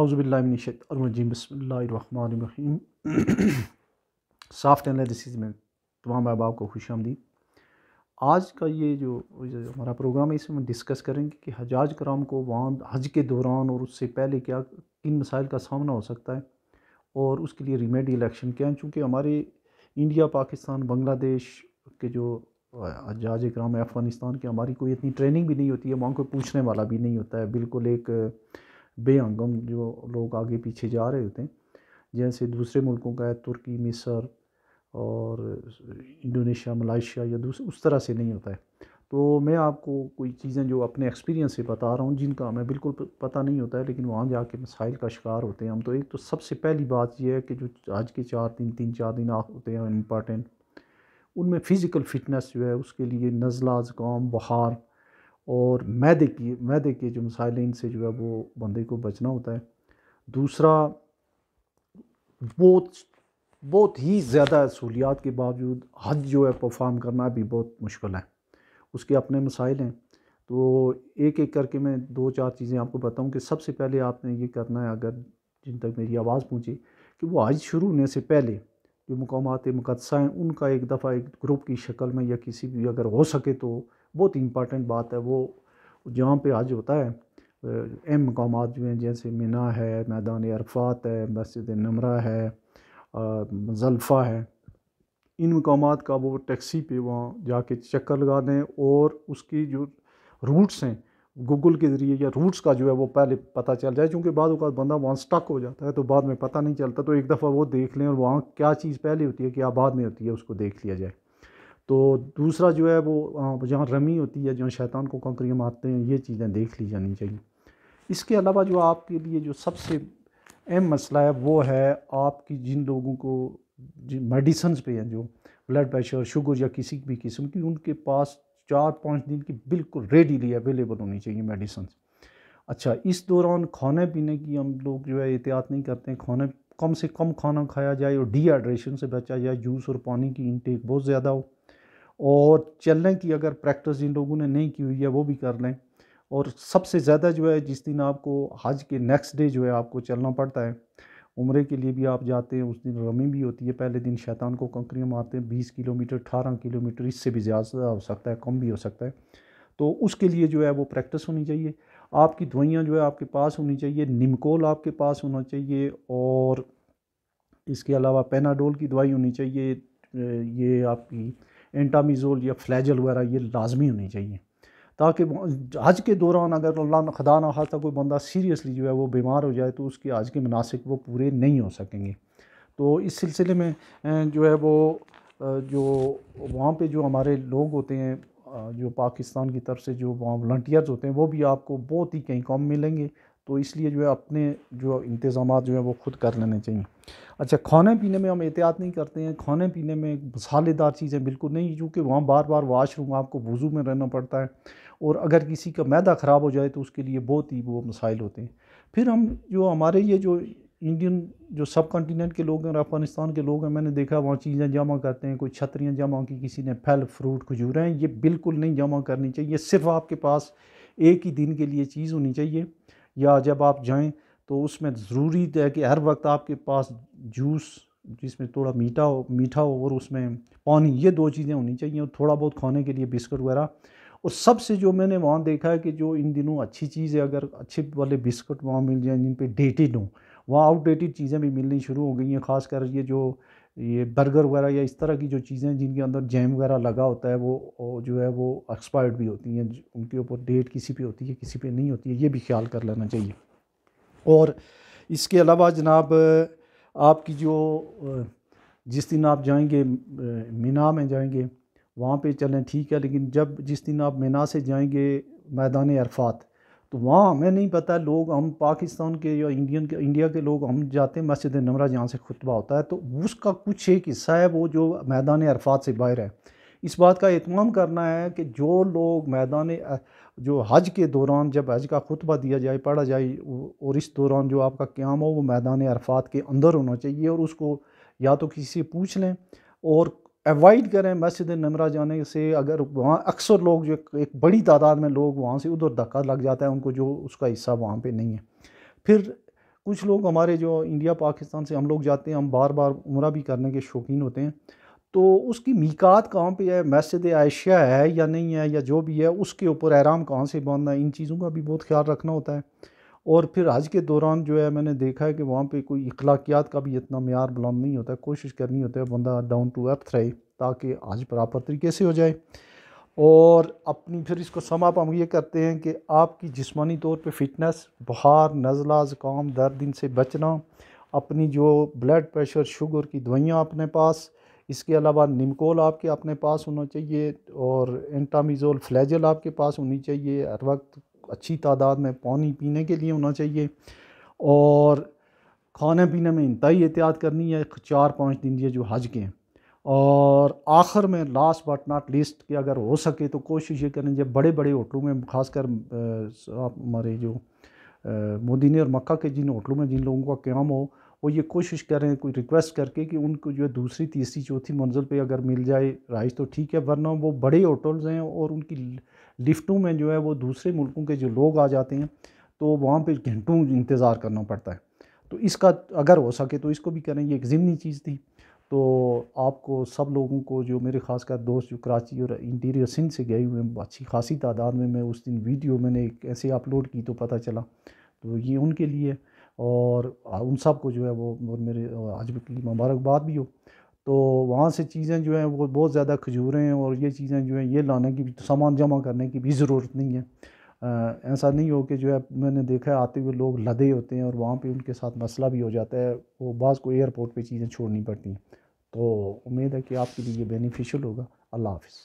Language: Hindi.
अवज़बिल्लिनशतरजीम बसमीम साफ्ट में तमाम अहबाब को खुश आमदी आज का ये जो हमारा प्रोग्राम है इसमें हम डिस्कस करेंगे कि हजाज कराम को वहाँ हज के दौरान और उससे पहले क्या किन मसाइल का सामना हो सकता है और उसके लिए रिमेडी इलेक्शन क्या है चूँकि हमारे इंडिया पाकिस्तान बांग्लादेश के जो हजाज कराम है अफ़गानिस्तान के हमारी कोई इतनी ट्रेनिंग भी नहीं होती है वहाँ कोई पूछने वाला भी नहीं होता है बिल्कुल एक बेहंगम जो लोग आगे पीछे जा रहे होते हैं जैसे दूसरे मुल्कों का है तुर्की मिस्र और इंडोनेशिया मलाइशिया या दूसरे उस तरह से नहीं होता है तो मैं आपको कोई चीज़ें जो अपने एक्सपीरियंस से बता रहा हूँ जिनका हमें बिल्कुल पता नहीं होता है लेकिन वहाँ जा के मसाइल का शिकार होते हैं हम तो एक तो सबसे पहली बात यह है कि जो आज के चार दिन तीन चार दिन होते हैं इम्पॉर्टेंट उनमें फ़िज़िकल फ़िटनेस जो है उसके लिए नज़ला ज़ुकाम बुखार और मैदे की मैदे के जो मसाइल इनसे जो है वो बंदे को बचना होता है दूसरा बहुत बहुत ही ज़्यादा सहूलियात के बावजूद हज जो है परफॉर्म करना भी बहुत मुश्किल है उसके अपने मसाइल हैं तो एक एक करके मैं दो चार चीज़ें आपको बताऊं कि सबसे पहले आपने ये करना है अगर जिन तक मेरी आवाज़ पहुँची कि वो हज शुरू होने से पहले जो मकामात मुकदसा हैं उनका एक दफ़ा एक ग्रुप की शक्ल में या किसी भी अगर हो सके तो बहुत इम्पॉर्टेंट बात है वो जहाँ पे आज होता है अहम मकाम जो हैं जैसे मिना है मैदान अरफात है मस्जिद नमरा है जल्फ़ा है इन मकाम का वो टैक्सी पे वहाँ जाके चक्कर लगा दें और उसकी जो रूट्स हैं गूगल के ज़रिए या रूट्स का जो है वो पहले पता चल जाए क्योंकि बाद अवत बंदा वहाँ स्टक हो जाता है तो बाद में पता नहीं चलता तो एक दफ़ा वो देख लें और वहाँ क्या चीज़ पहले होती है क्या बाद में होती है उसको देख लिया जाए तो दूसरा जो है वो जहाँ रमी होती है जहाँ शैतान को कंकरियाँ मारते हैं ये चीज़ें देख ली जानी चाहिए इसके अलावा जो आपके लिए जो सबसे अहम मसला है वो है आपकी जिन लोगों को मेडिसन्स पे हैं जो ब्लड प्रेशर शुगर या किसी भी किस्म की उनके पास चार पाँच दिन की बिल्कुल रेडीली अवेलेबल होनी चाहिए मेडिसन अच्छा इस दौरान खाने पीने की हम लोग जो है एहतियात नहीं करते हैं खाने कम से कम खाना खाया जाए और डिहाइड्रेशन से बचा जाए जूस और पानी की इनटेक बहुत ज़्यादा हो और चलने की अगर प्रैक्टिस जिन लोगों ने नहीं की हुई है वो भी कर लें और सबसे ज़्यादा जो है जिस दिन आपको हज के नेक्स्ट डे जो है आपको चलना पड़ता है उम्र के लिए भी आप जाते हैं उस दिन रमी भी होती है पहले दिन शैतान को कंकरियाँ मारते हैं बीस किलोमीटर अठारह किलोमीटर इससे भी ज़्यादा हो सकता है कम भी हो सकता है तो उसके लिए जो है वो प्रैक्टिस होनी चाहिए आपकी दवाइयाँ जो है आपके पास होनी चाहिए निमकोल आपके पास होना चाहिए और इसके अलावा पेनाडोल की दवाई होनी चाहिए ये आपकी एंटामिज़ोल या फ्लैजल वगैरह ये लाजमी होनी चाहिए ताकि हज के दौरान अगर अल्लाह खदा ना खासा कोई बंदा सीरियसली जो है वो बीमार हो जाए तो उसके हज के मुनासिक वो पूरे नहीं हो सकेंगे तो इस सिलसिले में जो है वो जो वहाँ पे जो हमारे लोग होते हैं जो पाकिस्तान की तरफ से जो वहाँ वॉल्टियर्स होते हैं वो भी आपको बहुत ही कहीं कम मिलेंगे तो इसलिए जो है अपने जो इंतज़ाम जो हैं वो खुद कर लेने चाहिए अच्छा खाने पीने में हम एहतियात नहीं करते हैं खाने पीने में मसालेदार चीज़ें बिल्कुल नहीं क्योंकि वहाँ बार बार वाशरूम आपको वज़ू में रहना पड़ता है और अगर किसी का मैदा ख़राब हो जाए तो उसके लिए बहुत ही वो मसाइल होते हैं फिर हम जो हमारे ये जो इंडियन जो सब कॉन्टीनेंट के लोग हैं और अफ़गानिस्तान के लोग हैं मैंने देखा वहाँ चीज़ें जमा करते हैं कोई छतरियाँ जमा की किसी ने फल फ्रूट खजूरें ये बिल्कुल नहीं जमा करनी चाहिए सिर्फ आपके पास एक ही दिन के लिए चीज़ होनी चाहिए या जब आप जाएँ तो उसमें ज़रूरी तो है कि हर वक्त आपके पास जूस जिसमें थोड़ा मीठा हो मीठा हो और उसमें पानी ये दो चीज़ें होनी चाहिए और थोड़ा बहुत खाने के लिए बिस्कुट वगैरह और सबसे जो मैंने वहाँ देखा है कि जो इन दिनों अच्छी चीज़ है अगर अच्छे वाले बिस्किट वहाँ मिल जाएँ जिन पर डेटेड हों वहाँ आउटडेटेड चीज़ें भी मिलनी शुरू हो गई हैं ख़ासकर ये जो ये बर्गर वगैरह या इस तरह की जो चीज़ें जिनके अंदर जैम वगैरह लगा होता है वो जो है वो एक्सपायर्ड भी होती हैं उनके ऊपर डेट किसी पे होती है किसी पे नहीं होती है ये भी ख्याल कर लेना चाहिए और इसके अलावा जनाब आपकी जो जिस दिन आप जाएंगे मीना में जाएंगे वहाँ पे चलें ठीक है लेकिन जब जिस दिन आप मीना से जाएंगे मैदान अरफात तो वहाँ हमें नहीं पता लोग हम पाकिस्तान के या इंडियन के इंडिया के लोग हम जाते हैं मस्जिद नमरा जहाँ से खुतबा होता है तो उसका कुछ एक हिस्सा है वो जो मैदान अरफात से बाहर है इस बात का अहतमाम करना है कि जो लोग मैदान जो हज के दौरान जब हज का खुतबा दिया जाए पढ़ा जाए और इस दौरान जो आपका क्याम हो वो मैदान अरफात के अंदर होना चाहिए और उसको या तो किसी से पूछ लें और अवॉइड करें मस्जिद नमरा जाने से अगर वहाँ अक्सर लोग जो एक बड़ी तादाद में लोग वहाँ से उधर धक्का लग जाता है उनको जो उसका हिस्सा वहाँ पे नहीं है फिर कुछ लोग हमारे जो इंडिया पाकिस्तान से हम लोग जाते हैं हम बार बार उम्र भी करने के शौकीन होते हैं तो उसकी मीकात कहाँ पे है मस्जिद आयशा है या नहीं है या जो भी है उसके ऊपर आराम कहाँ से बांधना है इन चीज़ों का भी बहुत ख्याल रखना होता है और फिर आज के दौरान जो है मैंने देखा है कि वहाँ पे कोई अखलाकियात का भी इतना मैार बुलंद नहीं होता कोशिश करनी होती है बंदा डाउन टू अर्थ रहे ताकि आज प्रॉपर तरीके से हो जाए और अपनी फिर इसको समाप हम ये करते हैं कि आपकी जिस्मानी तौर पे फिटनेस बुखार नज़ला ज़ुकाम दर्द दिन से बचना अपनी जो ब्लड प्रेशर शुगर की दवाइयाँ अपने पास इसके अलावा निमकोल आपके अपने पास होना चाहिए और एंटामिज़ोल फ्लैजल आपके पास होनी चाहिए हर वक्त अच्छी तादाद में पानी पीने के लिए होना चाहिए और खाने पीने में इंतई एहतियात करनी है चार पाँच दिन ये जो हज के हैं और आखिर में लास्ट बट नॉट लिस्ट कि अगर हो सके तो कोशिश ये करें जब बड़े बड़े होटलों में खासकर आप हमारे जो मोदी और मक्का के जिन होटलों में जिन लोगों का क्याम हो वो ये कोशिश करें कोई रिक्वेस्ट करके कि उनको जो है दूसरी तीसरी चौथी मंजिल पे अगर मिल जाए राइस तो ठीक है वरना वो बड़े होटल्स हैं और उनकी लिफ्टों में जो है वो दूसरे मुल्कों के जो लोग आ जाते हैं तो वहाँ पर घंटों इंतज़ार करना पड़ता है तो इसका अगर हो सके तो इसको भी करें ये एक ज़िमनी चीज़ थी तो आपको सब लोगों को जो मेरे खासकर दोस्त जो कराची और इंटीरियर सिंध से गए हुए हैं अच्छी खासी तादाद में मैं उस दिन वीडियो मैंने एक ऐसे अपलोड की तो पता चला तो ये उनके लिए और उन सब को जो है वो मेरे आज की मुबारकबाद भी हो तो वहाँ से चीज़ें जो हैं वो बहुत ज़्यादा खजूरें और ये चीज़ें जो हैं ये लाने की सामान जमा करने की भी ज़रूरत नहीं है आ, ऐसा नहीं हो कि जो है मैंने देखा है आते हुए लोग लदे होते हैं और वहाँ पे उनके साथ मसला भी हो जाता है वो बाज़ को एयरपोर्ट पे चीज़ें छोड़नी पड़ती हैं तो उम्मीद है कि आपके लिए बेनिफिशियल होगा अल्लाह हाफ